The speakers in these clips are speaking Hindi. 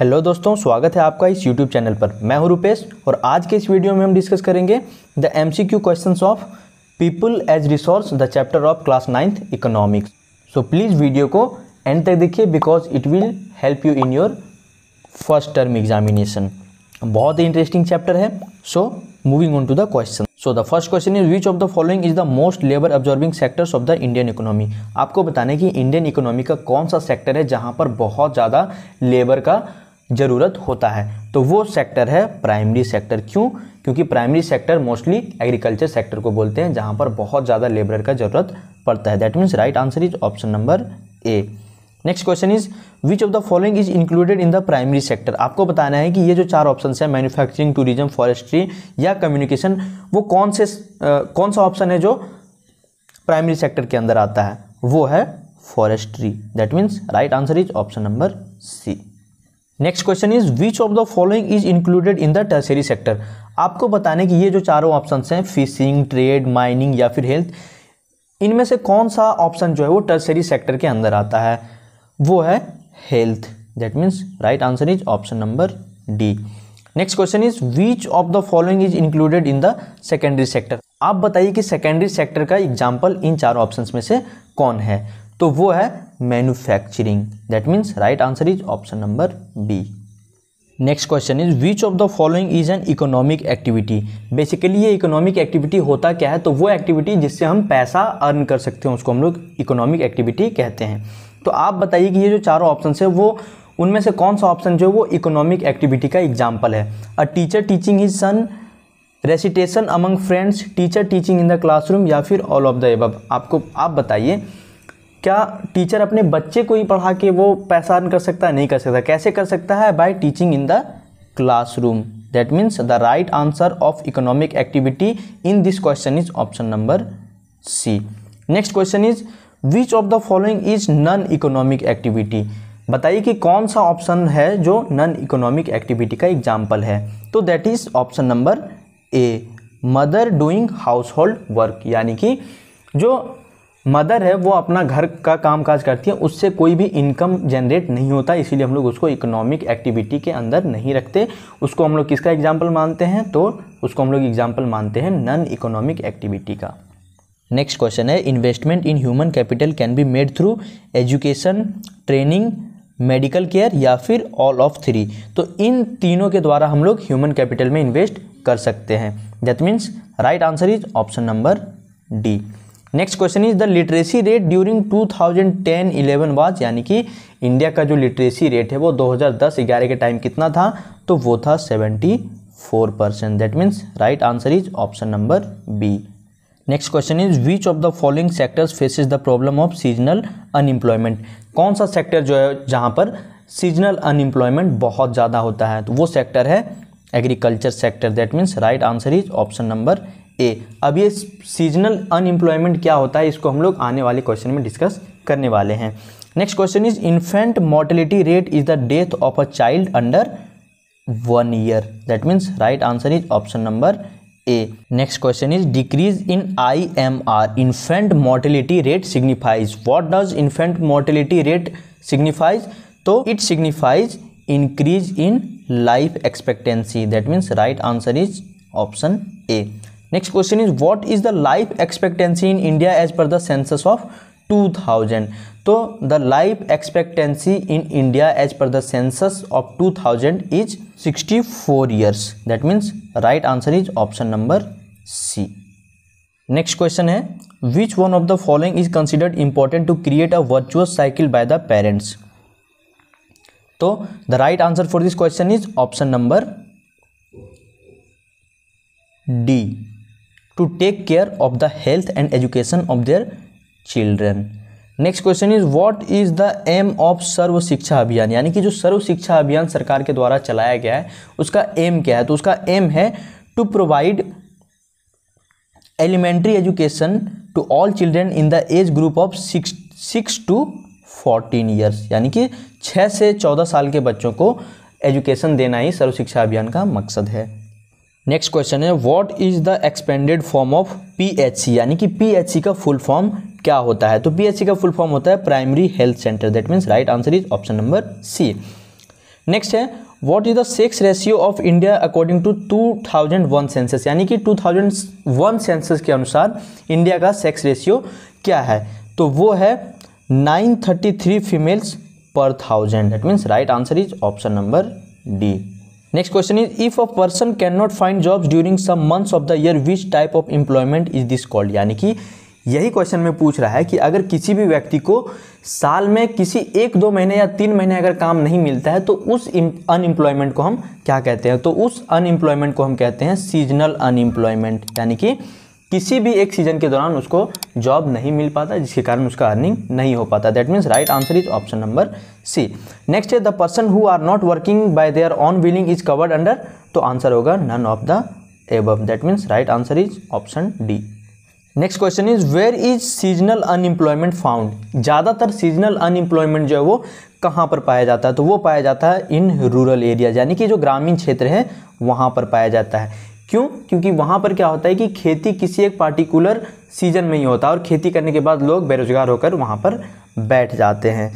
हेलो दोस्तों स्वागत है आपका इस यूट्यूब चैनल पर मैं हूं रुपेश और आज के इस वीडियो में हम डिस्कस करेंगे the MCQ questions of people as resource the chapter of class ninth economics so please video को एंड तक देखिए because it will help you in your first term examination बहुत ही इंटरेस्टिंग चैप्टर है so moving on to the question so the first question is which of the following is the most labour absorbing sectors of the Indian economy आपको बताने कि इंडियन इकोनॉमी का कौन सा सेक्टर है जहाँ पर बहुत ज़्यादा लेबर का ज़रूरत होता है तो वो सेक्टर है प्राइमरी सेक्टर क्यों क्योंकि primary sector mostly agriculture sector को बोलते हैं जहाँ पर बहुत ज़्यादा लेबर का ज़रूरत पड़ता है that means right answer is option number A next question is which of the following is included in the primary sector आपको बताना है कि ये जो चार ऑप्शन है मैन्युफैक्चरिंग टूरिज्म फॉरेस्ट्री या कम्युनिकेशन वो कौन से आ, कौन सा ऑप्शन है जो प्राइमरी सेक्टर के अंदर आता है वो है forestry that means right answer is option number C next question is which of the following is included in the tertiary sector आपको बताने कि ये जो चारों ऑप्शन हैं फिशिंग ट्रेड माइनिंग या फिर हेल्थ इनमें से कौन सा ऑप्शन जो है वो टर्सरी सेक्टर के अंदर आता है वो है health that means right answer is option number D next question is which of the following is included in the secondary sector आप बताइए कि सेकेंडरी सेक्टर का एग्जाम्पल इन चारों ऑप्शन में से कौन है तो वो है manufacturing that means right answer is option number B next question is which of the following is an economic activity basically ये इकोनॉमिक एक्टिविटी होता क्या है तो वो एक्टिविटी जिससे हम पैसा अर्न कर सकते हैं उसको हम लोग इकोनॉमिक एक्टिविटी कहते हैं तो आप बताइए कि ये जो चारों ऑप्शन है वो उनमें से कौन सा ऑप्शन जो है वो इकोनॉमिक एक्टिविटी का एग्जाम्पल है a teacher teaching his son recitation among friends teacher teaching in the classroom या फिर ऑल ऑफ द एब आपको आप बताइए क्या टीचर अपने बच्चे को ही पढ़ा के वो पैसा अर्न कर सकता है नहीं कर सकता कैसे कर सकता है by teaching in the classroom that means the right answer of economic activity in this question is option number C next question is which of the following is non economic activity बताइए कि कौन सा ऑप्शन है जो नन इकोनॉमिक एक्टिविटी का एग्जाम्पल है तो that is option number A mother doing household work यानी कि जो मदर है वो अपना घर का काम काज करती है उससे कोई भी इनकम जनरेट नहीं होता इसीलिए हम लोग उसको इकोनॉमिक एक्टिविटी के अंदर नहीं रखते उसको हम लोग किसका एग्जाम्पल मानते हैं तो उसको हम लोग एग्जाम्पल मानते हैं नन इकोनॉमिक एक्टिविटी का नेक्स्ट क्वेश्चन है investment in human capital can be made through education training medical care या फिर ऑल ऑफ थ्री तो इन तीनों के द्वारा हम लोग ह्यूमन कैपिटल में इन्वेस्ट कर सकते हैं that means right answer is option number D next question is the literacy rate during 2010-11 was यानी कि इंडिया का जो लिटरेसी रेट है वो 2010-11 के टाइम कितना था तो वो था 74 percent that means right answer is option number B next question is which of the following sectors faces the problem of seasonal unemployment कौन सा सेक्टर जो है जहाँ पर सीजनल अनएम्प्लॉयमेंट बहुत ज़्यादा होता है तो वो सेक्टर है agriculture sector that means right answer is option number A अब ये सीजनल अनएम्प्लॉयमेंट क्या होता है इसको हम लोग आने वाले क्वेश्चन में डिस्कस करने वाले हैं next question is infant mortality rate is the death of a child under one year that means right answer is option number A next question is decrease in I M R infant mortality rate signifies what does infant mortality rate signifies तो it signifies increase in life expectancy that means right answer is option A next question is what is the life expectancy in India as per the census of 2000 तो the life expectancy in India as per the census of 2000 is 64 years that means right answer is option number C next question है which one of the following is considered important to create a virtuous cycle by the parents तो the right answer for this question is option number D to take care of the health and education of their children next question is what is the aim of Sarva Shiksha Abhiyan यानी कि जो सर्व शिक्षा अभियान सरकार के द्वारा चलाया गया है उसका एम क्या है तो उसका एम है to provide elementary education to all children in the age group of six six to fourteen years यानी कि छः से चौदह साल के बच्चों को एजुकेशन देना ही सर्व शिक्षा अभियान का मकसद है नेक्स्ट क्वेश्चन है what is the expanded form of PHC यानी कि पीएचसी का फुल फॉर्म क्या होता है तो पीएचसी का फुल फॉर्म होता है primary health centre that means right answer is option number C next है what is the sex ratio of India according to 2001 census यानी कि 2001 सेंसस के अनुसार इंडिया का सेक्स रेशियो क्या है तो वो है 933 females per thousand that means right answer is option number D next question is if a person can not find jobs during some months of the year which type of employment is this called यानी कि यही क्वेश्चन में पूछ रहा है कि अगर किसी भी व्यक्ति को साल में किसी एक दो महीने या तीन महीने अगर काम नहीं मिलता है तो उस अनएम्प्लॉयमेंट को हम क्या कहते हैं तो उस अनएम्प्लॉयमेंट को हम कहते हैं सीजनल अनएम्प्लॉयमेंट यानी कि किसी भी एक सीजन के दौरान उसको जॉब नहीं मिल पाता जिसके कारण उसका अर्निंग नहीं हो पाता that means right answer is option number C next है the person who are not working by their on willing is covered under तो आंसर होगा none of the above that means right answer is option D next question is where is seasonal unemployment found ज़्यादातर सीजनल अनएम्प्लॉयमेंट जो है वो कहाँ पर पाया जाता है तो वो पाया जाता है इन रूरल एरियाज यानी कि जो ग्रामीण क्षेत्र है वहाँ पर पाया जाता है क्यों क्योंकि वहाँ पर क्या होता है कि खेती किसी एक पार्टिकुलर सीजन में ही होता है और खेती करने के बाद लोग बेरोजगार होकर वहाँ पर बैठ जाते हैं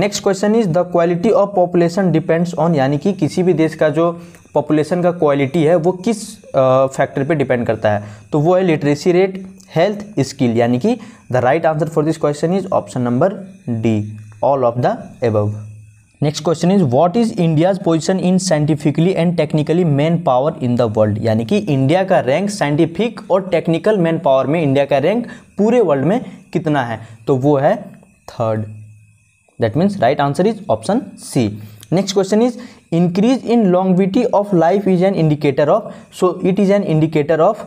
next question is the quality of population depends on यानी कि किसी भी देश का जो पॉपुलेशन का क्वालिटी है वो किस फैक्टर पे डिपेंड करता है तो वो है लिटरेसी रेट हेल्थ स्किल यानी कि the right answer for this question is option number D all of the above next question is what is India's position in scientifically and technically manpower in the world यानी कि इंडिया का रैंक साइंटिफिक और टेक्निकल मैन पावर में इंडिया का रैंक पूरे वर्ल्ड में कितना है तो वो है third that means right answer is option C next question is increase in longevity of life is an indicator of so it is an indicator of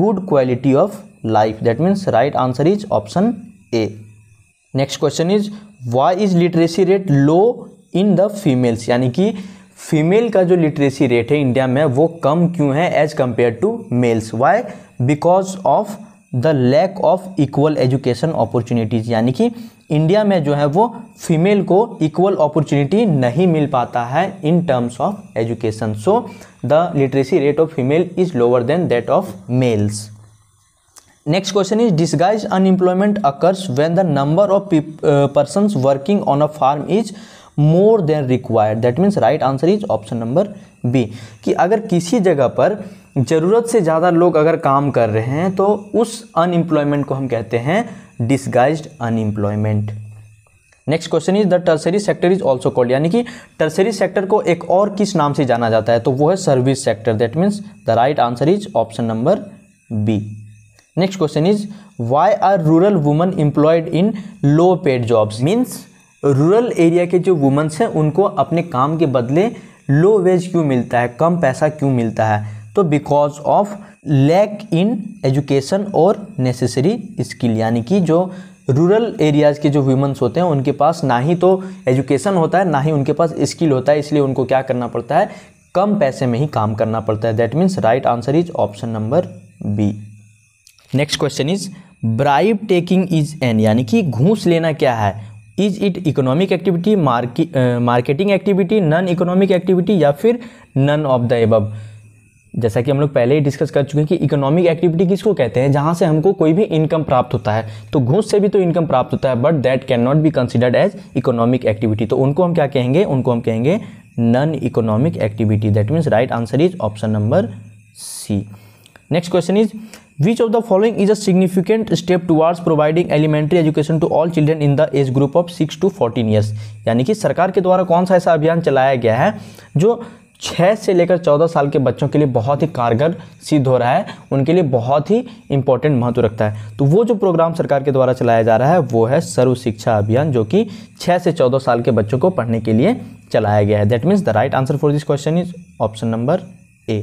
good quality of life that means right answer is option A next question is why is literacy rate low in the females यानी कि फीमेल का जो लिटरेसी रेट है इंडिया में वो कम क्यों है as compare to males why because of the lack of equal education opportunities यानी कि इंडिया में जो है वो फीमेल को इक्वल अपॉर्चुनिटी नहीं मिल पाता है in terms of education so the literacy rate of female is lower than that of males next question is disguise unemployment occurs when the number of person working on a farm is more than required that means right answer is option number B कि अगर किसी जगह पर ज़रूरत से ज़्यादा लोग अगर काम कर रहे हैं तो उस अनएम्प्लॉयमेंट को हम कहते हैं disguise unemployment next question is the tertiary sector is also called यानी कि टर्सरी सेक्टर को एक और किस नाम से जाना जाता है तो वो है service sector that means the right answer is option number B next question is why are rural women employed in low paid jobs means rural area के जो वुमेंस हैं उनको अपने काम के बदले लो वेज क्यों मिलता है कम पैसा क्यों मिलता है तो because of lack in education और नेसेसरी स्किल यानी कि जो रूरल एरियाज़ के जो वीमेंस होते हैं उनके पास ना ही तो एजुकेशन होता है ना ही उनके पास स्किल होता है इसलिए उनको क्या करना पड़ता है कम पैसे में ही काम करना पड़ता है that means right answer is option number B next question is bribe taking is an यानी कि घूस लेना क्या है is it economic activity marketing activity non economic activity या फिर नन ऑफ द एबब जैसा कि हम लोग पहले ही डिस्कस कर चुके हैं कि इकोनॉमिक एक्टिविटी किसको कहते हैं जहाँ से हमको कोई भी इनकम प्राप्त होता है तो घूस से भी तो इनकम प्राप्त होता है but that can not be considered as economic activity तो उनको हम क्या कहेंगे उनको हम कहेंगे non economic activity that means right answer is option number C next question is which of the following is a significant step towards providing elementary education to all children in the age group of six to fourteen years यानी कि सरकार के द्वारा कौन सा ऐसा अभियान चलाया गया है जो छः से लेकर चौदह साल के बच्चों के लिए बहुत ही कारगर सिद्ध हो रहा है उनके लिए बहुत ही इंपॉर्टेंट महत्व रखता है तो वो जो प्रोग्राम सरकार के द्वारा चलाया जा रहा है वो है सर्व शिक्षा अभियान जो कि छः से चौदह साल के बच्चों को पढ़ने के लिए चलाया गया है that means the right answer for this question is option number A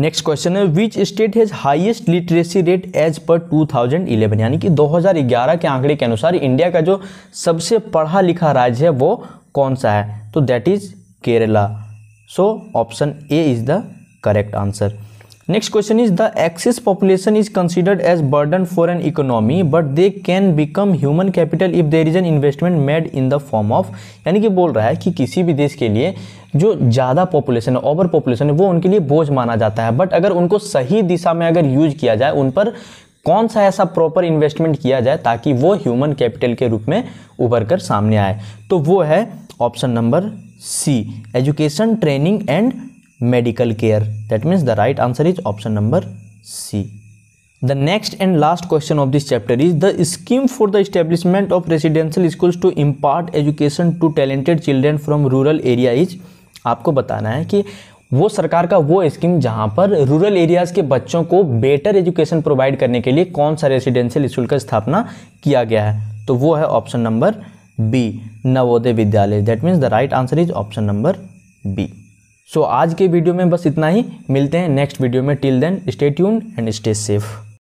next question है which state has highest literacy rate as per 2011 यानी कि 2011 के आंकड़े के अनुसार इंडिया का जो सबसे पढ़ा लिखा राज्य है वो कौन सा है तो that is Kerala so option A is the correct answer next question is the excess population is considered as burden for an economy but they can become human capital if there is an investment made in the form of यानी कि बोल रहा है कि किसी भी देश के लिए जो ज़्यादा पॉपुलेशन है ओवर पॉपुलेशन है वो उनके लिए बोझ माना जाता है बट अगर उनको सही दिशा में अगर यूज किया जाए उन पर कौन सा ऐसा प्रॉपर इन्वेस्टमेंट किया जाए ताकि वो ह्यूमन कैपिटल के रूप में उभर कर सामने आए तो वो है option number C education training and medical care that means the right answer is option number C the next and last question of this chapter is the scheme for the establishment of residential schools to impart education to talented children from rural area is आपको बताना है कि वो सरकार का वो स्कीम जहाँ पर रूरल एरियाज़ के बच्चों को बेटर एजुकेशन प्रोवाइड करने के लिए कौन सा रेजिडेंशियल स्कूल का स्थापना किया गया है तो वो है option number B Navodaya Vidyalaya that means the right answer is option number B so आज के वीडियो में बस इतना ही मिलते हैं नेक्स्ट वीडियो में till then stay tune and stay safe